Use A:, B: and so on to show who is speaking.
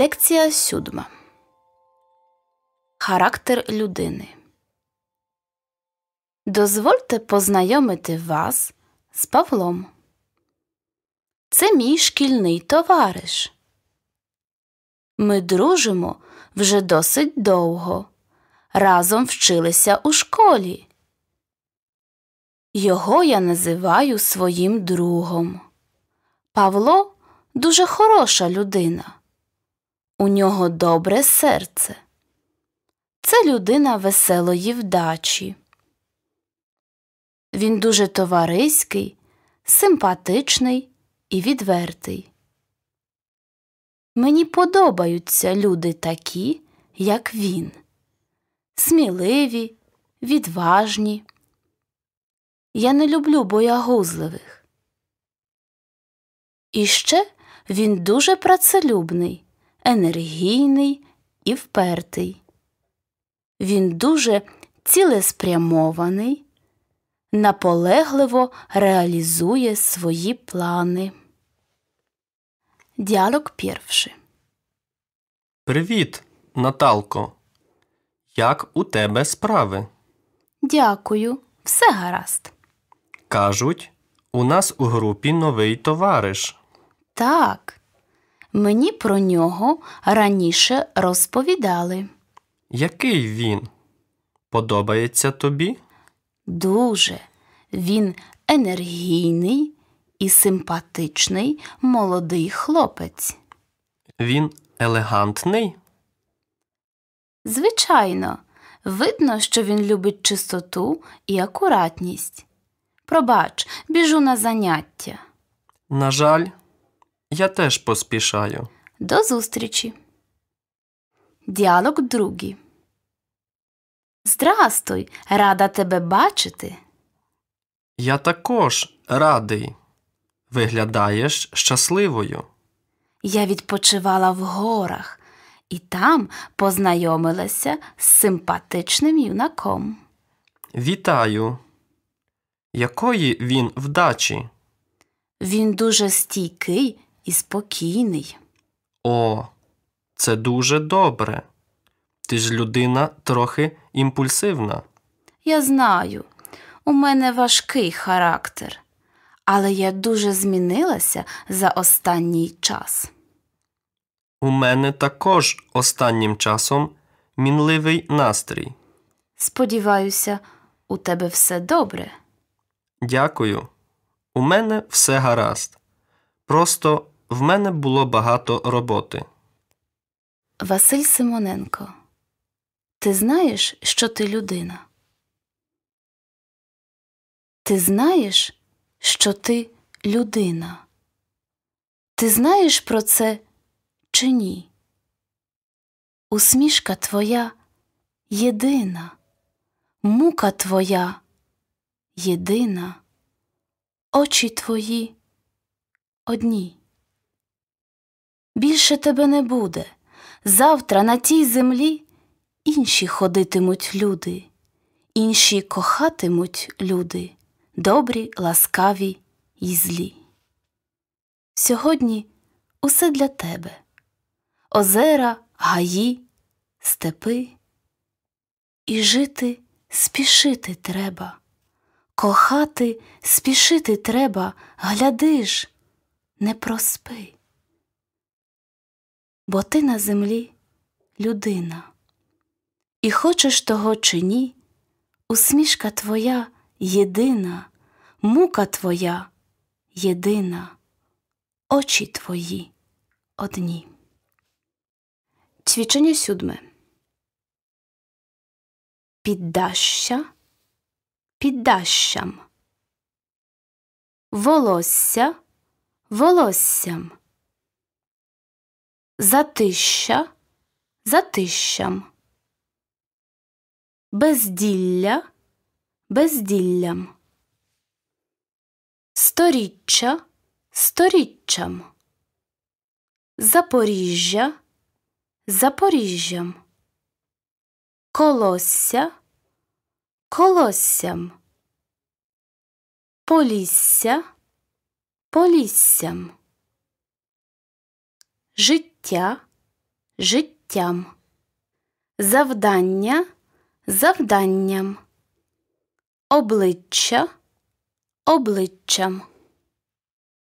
A: Лекція сьодма. Характер людини. Дозвольте познайомити вас з Павлом. Це мій шкільний товариш. Ми дружимо вже досить довго. Разом вчилися у школі. Його я називаю своїм другом. Павло дуже хороша людина. У нього добре серце. Це людина веселої вдачі. Він дуже товариський, симпатичний і відвертий. Мені подобаються люди такі, як він, сміливі, відважні. Я не люблю боягузливих. І ще він дуже працелюбний енергійний і впертий. Він дуже цілеспрямований, наполегливо реалізує свої плани. Діалог
B: перший. Привіт, Наталко. Як у тебе справи?
A: Дякую. Все гаразд.
B: Кажуть, у нас у групі новий товариш.
A: Так, Мені про нього раніше розповідали.
B: Який він? Подобається тобі?
A: Дуже. Він енергійний і симпатичний молодий хлопець.
B: Він елегантний?
A: Звичайно, видно, що він любить чистоту і акуратність. Пробач, біжу на заняття.
B: На жаль, я теж поспішаю.
A: До зустрічі. Діалог другий. Здрастуй. Рада тебе бачити.
B: Я також радий. Виглядаєш щасливою.
A: Я відпочивала в горах і там познайомилася з симпатичним юнаком.
B: Вітаю. Якої він вдачі?
A: Він дуже стійкий
B: і спокійний. О, це дуже добре. Ти ж людина трохи імпульсивна.
A: Я знаю, у мене важкий характер, але я дуже змінилася за останній час.
B: У мене також останнім часом мінливий настрій.
A: Сподіваюся, у тебе все добре.
B: Дякую. У мене все гаразд. Просто в мене було багато роботи.
A: Василь Симоненко. Ти знаєш, що ти людина? Ти знаєш, що ти людина? Ти знаєш про це чи ні? Усмішка твоя єдина, мука твоя єдина, очі твої одні більше тебе не буде. Завтра на тій землі інші ходитимуть люди, інші кохатимуть люди, добрі, ласкаві і злі. Сьогодні усе для тебе озера, гаї, степи. І жити спішити треба, кохати спішити треба, гляди ж, не проспи бо ти на землі людина. І хочеш того чи ні, усмішка твоя єдина, мука твоя єдина, очі
C: твої одні. Ćwiczenie siódme. Піддаща, піддащам. Волосся, волоссям затища затищам, безділля безділлям, сторіччя сторіччям, Запоріжжя Запоріжжям, колосся колоссям, полісся поліссям. Життя життя життям, завдання завданням, обличчя обличчям.